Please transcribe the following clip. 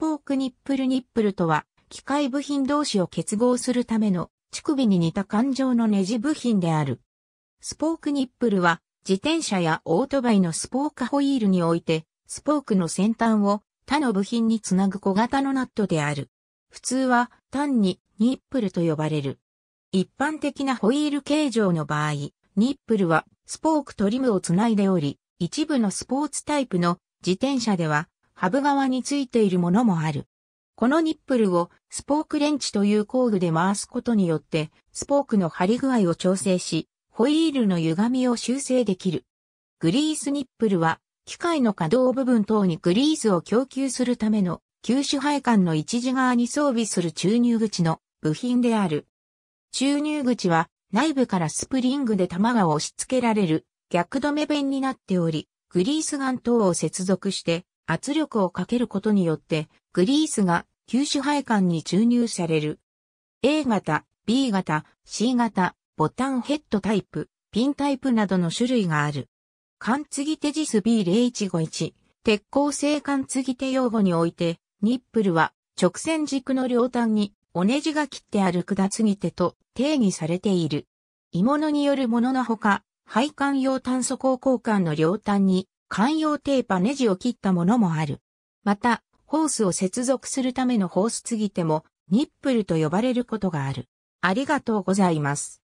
ポークニップルニップルとは、機械部品同士を結合するための、乳首に似た感情のネジ部品である。スポークニップルは、自転車やオートバイのスポークホイールにおいて、スポークの先端を他の部品につなぐ小型のナットである。普通は単にニップルと呼ばれる。一般的なホイール形状の場合、ニップルはスポークとリムをつないでおり、一部のスポーツタイプの自転車ではハブ側についているものもある。このニップルをスポークレンチという工具で回すことによって、スポークの張り具合を調整し、ホイールの歪みを修正できる。グリースニップルは、機械の可動部分等にグリースを供給するための、吸収配管の一時側に装備する注入口の部品である。注入口は、内部からスプリングで玉が押し付けられる逆止め弁になっており、グリースガン等を接続して圧力をかけることによって、グリースが吸収配管に注入される。A 型、B 型、C 型、ボタンヘッドタイプ、ピンタイプなどの種類がある。貫継ぎ手ジス B0151、鉄鋼製貫継ぎ手用語において、ニップルは直線軸の両端におねじが切ってある管継ぎ手と定義されている。鋳物によるもののほか、配管用炭素鋼交換の両端に汎用テーパネジを切ったものもある。また、ホースを接続するためのホース継ぎ手も、ニップルと呼ばれることがある。ありがとうございます。